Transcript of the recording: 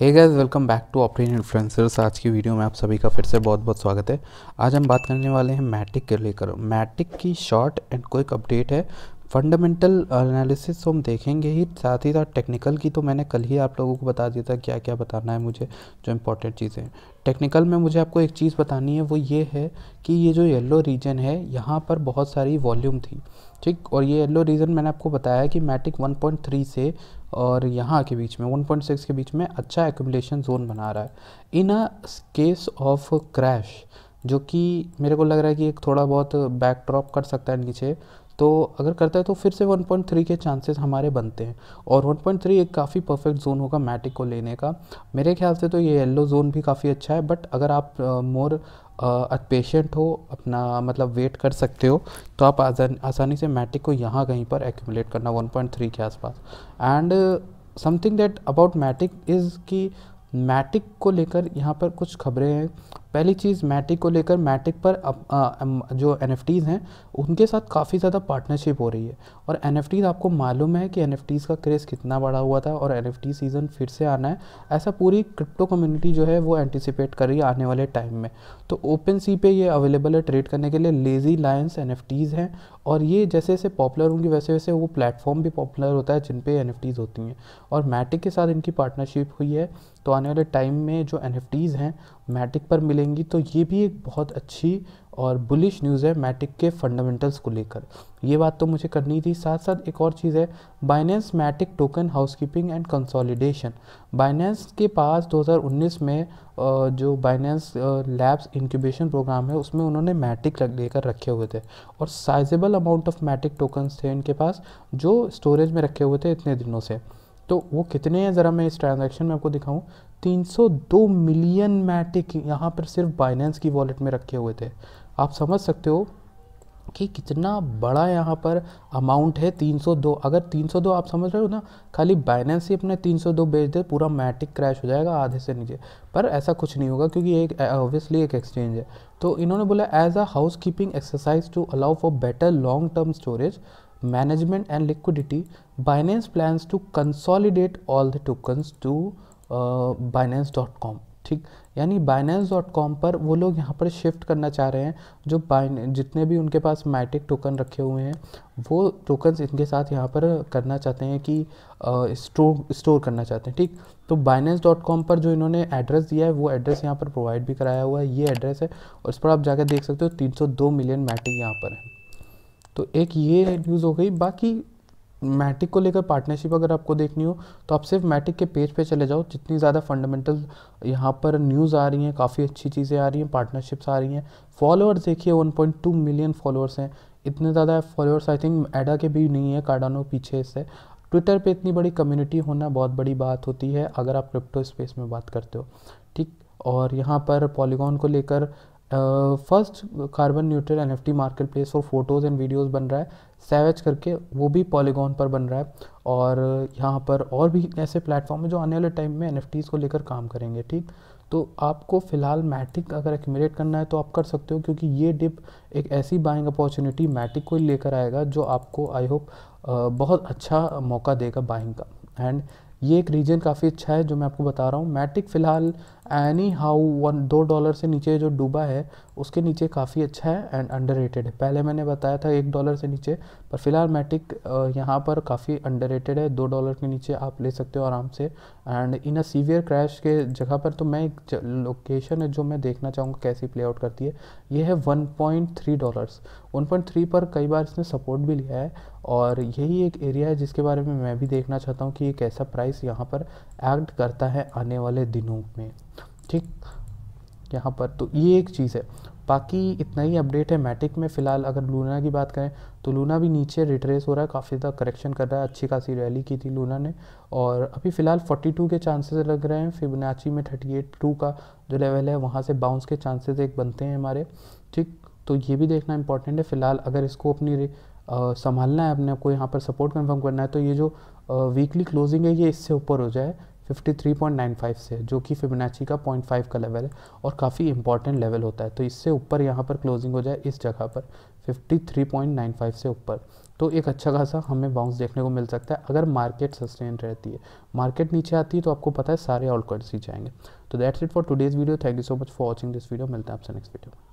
Hey guys welcome back to ऑपरेन influencers आज की वीडियो में आप सभी का फिर से बहुत बहुत स्वागत है आज हम बात करने वाले हैं मैटिक के लेकर मैटिक की शॉर्ट एंड क्विक अपडेट है फंडामेंटल एनालिसिस हम देखेंगे ही साथ ही साथ टेक्निकल की तो मैंने कल ही आप लोगों को बता दिया था क्या क्या बताना है मुझे जो इम्पोर्टेंट चीज़ें हैं टेक्निकल में मुझे आपको एक चीज़ बतानी है वो ये है कि ये जो येलो रीजन है यहाँ पर बहुत सारी वॉल्यूम थी ठीक और ये येलो रीजन मैंने आपको बताया कि मैटिक वन से और यहाँ के बीच में 1.6 के बीच में अच्छा एकुमलेशन जोन बना रहा है in a case of crash जो कि मेरे को लग रहा है कि एक थोड़ा बहुत बैकड्रॉप कर सकता है नीचे तो अगर करता है तो फिर से 1.3 के चांसेस हमारे बनते हैं और 1.3 एक काफ़ी परफेक्ट जोन होगा मैटिक को लेने का मेरे ख्याल से तो ये येलो जोन भी काफ़ी अच्छा है बट अगर आप मोर पेशेंट हो अपना मतलब वेट कर सकते हो तो आप आसान, आसानी से मैटिक को यहाँ कहीं पर एक्यूमलेट करना 1.3 के आसपास and something that about Matic is कि मैटिक को लेकर यहाँ पर कुछ खबरें हैं पहली चीज़ मैटिक को लेकर मैटिक पर अप, आ, जो एन हैं उनके साथ काफ़ी ज़्यादा पार्टनरशिप हो रही है और एन आपको मालूम है कि एन का क्रेज़ कितना बड़ा हुआ था और एन सीज़न फिर से आना है ऐसा पूरी क्रिप्टो कम्युनिटी जो है वो एंटिसिपेट कर रही है आने वाले टाइम में तो ओपन सी पे ये अवेलेबल है ट्रेड करने के लिए लेज़ी लाइन्स एन हैं और ये जैसे जैसे पॉपुलर होंगी वैसे वैसे वो प्लेटफॉर्म भी पॉपुलर होता है जिन पे एन होती हैं और मैटिक के साथ इनकी पार्टनरशिप हुई है तो आने वाले टाइम में जो एन हैं मैटिक पर मिलेंगी तो ये भी एक बहुत अच्छी और बुलिश न्यूज़ है मैटिक के फंडामेंटल्स को लेकर ये बात तो मुझे करनी थी साथ साथ एक और चीज़ है Binance Matic token housekeeping and consolidation Binance के पास 2019 में जो बाइनेंस लैब्स इंक्यूबेशन प्रोग्राम है उसमें उन्होंने मैटिक लेकर रखे हुए थे और sizeable amount of Matic tokens थे इनके पास जो स्टोरेज में रखे हुए थे इतने दिनों से तो वो कितने हैं ज़रा मैं इस ट्रांजैक्शन में आपको दिखाऊं 302 मिलियन मैटिक यहाँ पर सिर्फ बाइनेंस की वॉलेट में रखे हुए थे आप समझ सकते हो कि कितना बड़ा यहाँ पर अमाउंट है 302 अगर 302 आप समझ रहे हो ना खाली बाइनेंस ही अपने 302 बेच दे पूरा मैटिक क्रैश हो जाएगा आधे से नीचे पर ऐसा कुछ नहीं होगा क्योंकि एक ऑब्वियसली एक एक्सचेंज है तो इन्होंने बोला as a house keeping exercise to allow for better long term storage management and liquidity, Binance plans to consolidate all the tokens to uh, Binance.com. ठीक यानी Binance.com पर वो लोग यहाँ पर शिफ्ट करना चाह रहे हैं जो जितने भी उनके पास मैटिक टोकन रखे हुए हैं वो टोकन्स इनके साथ यहाँ पर करना चाहते हैं कि स्टोर स्टोर करना चाहते हैं ठीक तो Binance.com पर जो इन्होंने एड्रेस दिया है वो एड्रेस यहाँ पर प्रोवाइड भी कराया हुआ है ये एड्रेस है और इस पर आप जाकर देख सकते हो 302 मिलियन मैटिक यहाँ पर है तो एक ये न्यूज़ हो गई बाकी मैटिक को लेकर पार्टनरशिप अगर आपको देखनी हो तो आप सिर्फ मैटिक के पेज पे चले जाओ जितनी ज़्यादा फंडामेंटल यहाँ पर न्यूज़ आ रही हैं काफ़ी अच्छी चीज़ें आ रही हैं पार्टनरशिप्स आ रही हैं फॉलोअर्स देखिए 1.2 मिलियन फॉलोअर्स हैं इतने ज़्यादा फॉलोअर्स आई थिंक एडा के भी नहीं है कार्डानो पीछे से ट्विटर पर इतनी बड़ी कम्यूनिटी होना बहुत बड़ी बात होती है अगर आप क्रिप्टो स्पेस में बात करते हो ठीक और यहाँ पर पॉलीगॉन को लेकर first carbon neutral N F T market place for photos and videos बन रहा है सैवेज करके वो भी पॉलीगॉन पर बन रहा है और uh, यहाँ पर और भी ऐसे प्लेटफॉर्म हैं जो आने वाले टाइम में एन को लेकर काम करेंगे ठीक तो आपको फ़िलहाल मैटिक अगर एक्यूमुलेट करना है तो आप कर सकते हो क्योंकि ये डिप एक ऐसी बाइंग अपॉर्चुनिटी मैटिक को लेकर आएगा जो आपको आई होप uh, बहुत अच्छा मौका देगा बाइंग का एंड ये एक रीजन काफ़ी अच्छा है जो मैं आपको बता रहा हूँ मैटिक फ़िलहाल एनी हाउ वन दो डॉलर से नीचे जो डूबा है उसके नीचे काफ़ी अच्छा है एंड अंडर है पहले मैंने बताया था एक डॉलर से नीचे पर फिलहाल मैटिक यहाँ पर काफ़ी अंडर है दो डॉलर के नीचे आप ले सकते हो आराम से and in a severe crash के जगह पर तो मैं एक लोकेशन है जो मैं देखना चाहूँगा कैसी प्ले आउट करती है ये है one point three dollars three पर कई बार इसने सपोर्ट भी लिया है और यही एक एरिया है जिसके बारे में मैं भी देखना चाहता हूँ कि ये कैसा प्राइस यहाँ पर एक्ट करता है आने वाले दिनों में ठीक यहाँ पर तो ये एक चीज़ है बाकी इतना ही अपडेट है मैटिक में फ़िलहाल अगर लूना की बात करें तो लूना भी नीचे रिट्रेस हो रहा है काफ़ी ज़्यादा करेक्शन कर रहा है अच्छी खासी रैली की थी लूना ने और अभी फ़िलहाल 42 के चांसेस लग रहे हैं फिबनाची में 38 टू का जो लेवल है वहाँ से बाउंस के चांसेस एक बनते हैं हमारे ठीक तो ये भी देखना इंपॉर्टेंट है फ़िलहाल अगर इसको अपनी आ, संभालना है अपने को यहाँ पर सपोर्ट कन्फर्म करना है तो ये जो आ, वीकली क्लोजिंग है ये इससे ऊपर हो जाए 53.95 से जो कि फिबोनाची का 0.5 का लेवल है और काफ़ी इंपॉर्टेंट लेवल होता है तो इससे ऊपर यहाँ पर क्लोजिंग हो जाए इस जगह पर 53.95 से ऊपर तो एक अच्छा खासा हमें बाउंस देखने को मिल सकता है अगर मार्केट सस्टेन रहती है मार्केट नीचे आती है तो आपको पता है सारे ऑल कर्ट्स ही जाएंगे तो that's it for today's video thank you so much for watching this video मिलता है आपसे नेक्स्ट वीडियो में